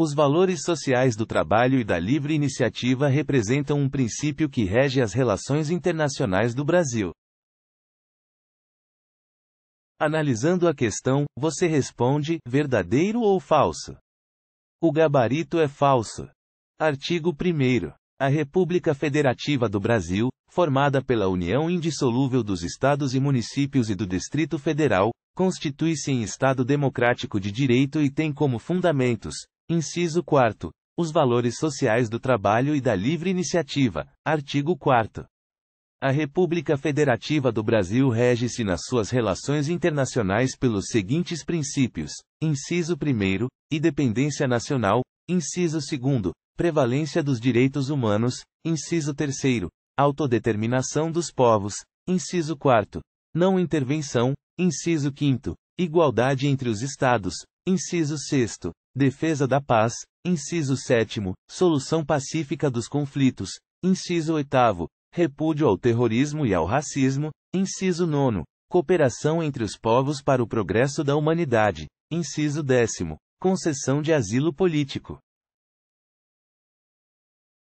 Os valores sociais do trabalho e da livre iniciativa representam um princípio que rege as relações internacionais do Brasil. Analisando a questão, você responde: verdadeiro ou falso? O gabarito é falso. Artigo 1. A República Federativa do Brasil, formada pela união indissolúvel dos estados e municípios e do Distrito Federal, constitui-se em Estado democrático de direito e tem como fundamentos Inciso 4. Os valores sociais do trabalho e da livre iniciativa. Artigo 4. A República Federativa do Brasil rege-se nas suas relações internacionais pelos seguintes princípios: inciso 1, independência nacional, inciso 2, prevalência dos direitos humanos, inciso 3, autodeterminação dos povos, inciso 4, não intervenção, inciso 5, Igualdade entre os Estados. Inciso 6. Defesa da paz. Inciso 7. Solução pacífica dos conflitos. Inciso 8. Repúdio ao terrorismo e ao racismo. Inciso 9. Cooperação entre os povos para o progresso da humanidade. Inciso 10. Concessão de asilo político.